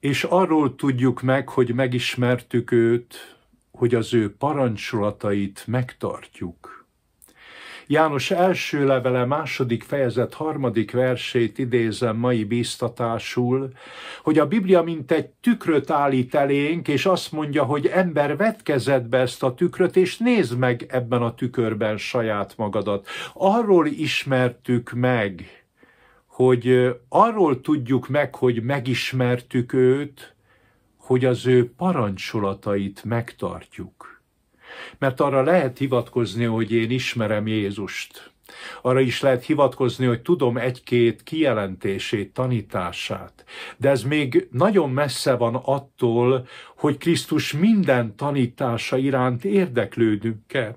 és arról tudjuk meg, hogy megismertük őt, hogy az ő parancsolatait megtartjuk. János első levele, második fejezet, harmadik versét idézem mai bíztatásul, hogy a Biblia mint egy tükröt állít elénk, és azt mondja, hogy ember vetkezed be ezt a tükröt, és nézd meg ebben a tükörben saját magadat. Arról ismertük meg, hogy arról tudjuk meg, hogy megismertük őt, hogy az ő parancsolatait megtartjuk. Mert arra lehet hivatkozni, hogy én ismerem Jézust. Arra is lehet hivatkozni, hogy tudom egy-két kijelentését, tanítását. De ez még nagyon messze van attól, hogy Krisztus minden tanítása iránt érdeklődünk-e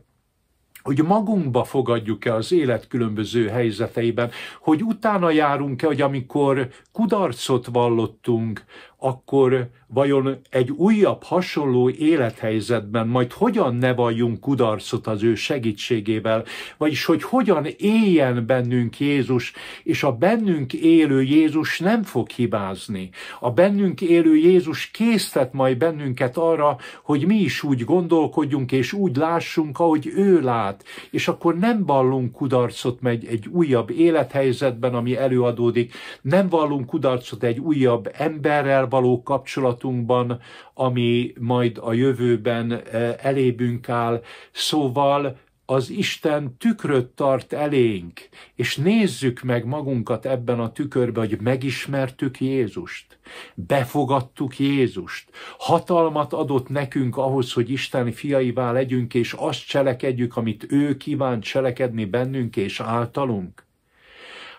hogy magunkba fogadjuk-e az élet különböző helyzeteiben, hogy utána járunk-e, hogy amikor kudarcot vallottunk, akkor vajon egy újabb hasonló élethelyzetben majd hogyan ne valljunk kudarcot az ő segítségével, vagyis hogy hogyan éljen bennünk Jézus, és a bennünk élő Jézus nem fog hibázni. A bennünk élő Jézus késztet majd bennünket arra, hogy mi is úgy gondolkodjunk és úgy lássunk, ahogy ő lát, és akkor nem vallunk kudarcot megy egy újabb élethelyzetben, ami előadódik, nem vallunk kudarcot egy újabb emberrel, való kapcsolatunkban, ami majd a jövőben e, elébünk áll. Szóval az Isten tükröt tart elénk, és nézzük meg magunkat ebben a tükörben, hogy megismertük Jézust, befogadtuk Jézust, hatalmat adott nekünk ahhoz, hogy Isten fiaivá legyünk, és azt cselekedjük, amit ő kívánt cselekedni bennünk és általunk.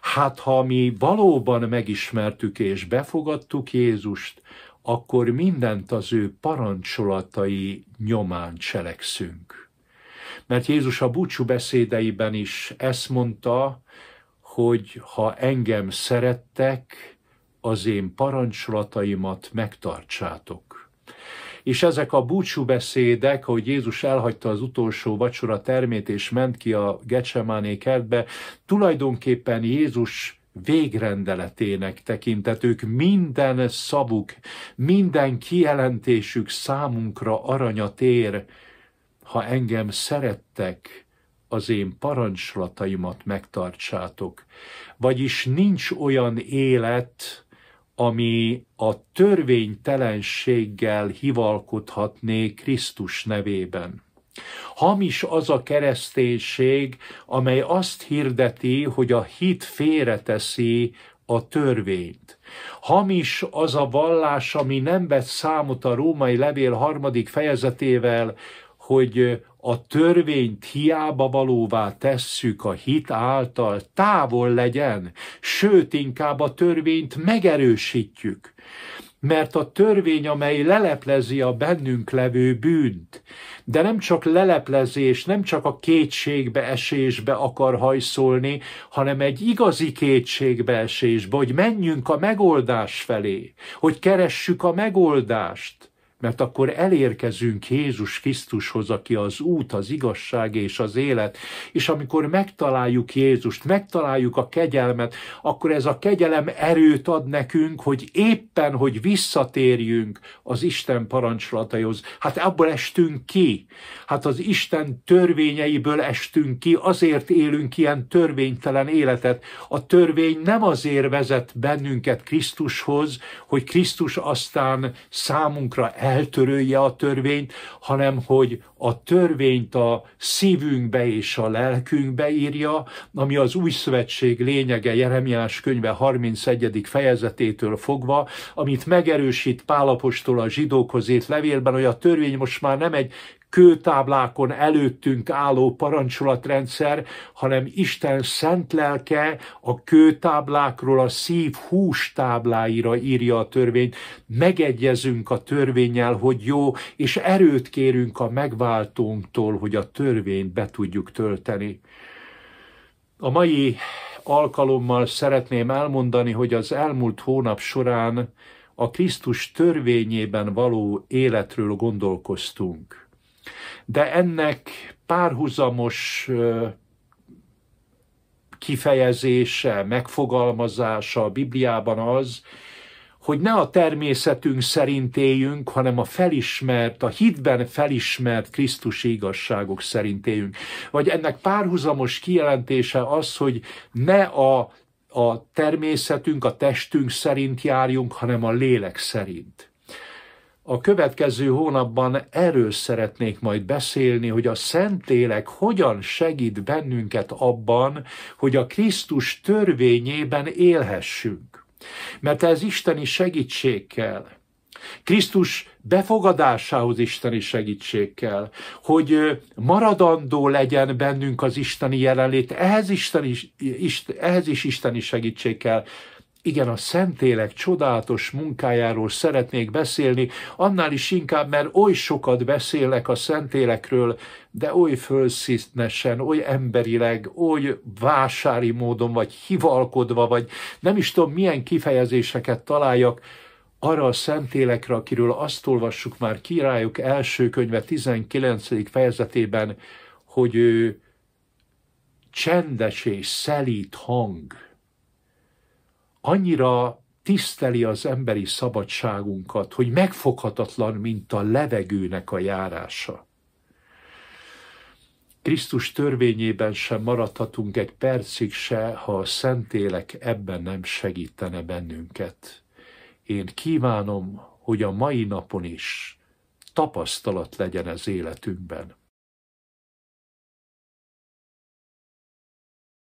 Hát ha mi valóban megismertük és befogadtuk Jézust, akkor mindent az ő parancsolatai nyomán cselekszünk. Mert Jézus a búcsú beszédeiben is ezt mondta, hogy ha engem szerettek, az én parancsolataimat megtartsátok és ezek a búcsú beszédek, hogy Jézus elhagyta az utolsó vacsora termét, és ment ki a Getsemáné kertbe, tulajdonképpen Jézus végrendeletének tekintetők, minden szavuk, minden kijelentésük számunkra aranyat ér, ha engem szerettek, az én parancslataimat megtartsátok. Vagyis nincs olyan élet, ami a törvénytelenséggel hivalkodhatné Krisztus nevében. Hamis az a kereszténység, amely azt hirdeti, hogy a hit félreteszi a törvényt. Hamis az a vallás, ami nem vett számot a római levél harmadik fejezetével, hogy a törvényt hiába valóvá tesszük a hit által, távol legyen, sőt, inkább a törvényt megerősítjük. Mert a törvény, amely leleplezi a bennünk levő bűnt, de nem csak leleplezés, nem csak a kétségbe esésbe akar hajszolni, hanem egy igazi kétségbe esésbe, hogy menjünk a megoldás felé, hogy keressük a megoldást mert akkor elérkezünk Jézus Krisztushoz, aki az út, az igazság és az élet, és amikor megtaláljuk Jézust, megtaláljuk a kegyelmet, akkor ez a kegyelem erőt ad nekünk, hogy éppen, hogy visszatérjünk az Isten parancsolataihoz. Hát abból estünk ki, hát az Isten törvényeiből estünk ki, azért élünk ilyen törvénytelen életet. A törvény nem azért vezet bennünket Krisztushoz, hogy Krisztus aztán számunkra el eltörölje a törvényt, hanem hogy a törvényt a szívünkbe és a lelkünkbe írja, ami az új szövetség lényege Jeremiás könyve 31. fejezetétől fogva, amit megerősít Pálapostól a zsidókhoz írt levélben, hogy a törvény most már nem egy kőtáblákon előttünk álló parancsolatrendszer, hanem Isten szent lelke a kőtáblákról a szív hústábláira írja a törvényt. Megegyezünk a törvényel, hogy jó, és erőt kérünk a megváltónktól, hogy a törvényt be tudjuk tölteni. A mai alkalommal szeretném elmondani, hogy az elmúlt hónap során a Krisztus törvényében való életről gondolkoztunk de ennek párhuzamos kifejezése, megfogalmazása a Bibliában az, hogy ne a természetünk szerint éljünk, hanem a felismert, a hitben felismert Krisztus igazságok szerint éljünk. Vagy ennek párhuzamos kijelentése az, hogy ne a, a természetünk, a testünk szerint járjunk, hanem a lélek szerint a következő hónapban erről szeretnék majd beszélni, hogy a Szentlélek hogyan segít bennünket abban, hogy a Krisztus törvényében élhessünk. Mert ez isteni segítség kell. Krisztus befogadásához isteni segítség kell, hogy maradandó legyen bennünk az isteni jelenlét, ehhez, isteni, ist, ehhez is isteni segítség kell. Igen, a Szentélek csodálatos munkájáról szeretnék beszélni, annál is inkább, mert oly sokat beszélek a Szentélekről, de oly fölszítnesen, oly emberileg, oly vásári módon, vagy hivalkodva, vagy nem is tudom, milyen kifejezéseket találjak, arra a Szentélekre, akiről azt olvassuk már királyok első könyve 19. fejezetében, hogy ő csendes és szelít hang – annyira tiszteli az emberi szabadságunkat, hogy megfoghatatlan, mint a levegőnek a járása. Krisztus törvényében sem maradhatunk egy percig se, ha a Szentélek ebben nem segítene bennünket. Én kívánom, hogy a mai napon is tapasztalat legyen az életünkben.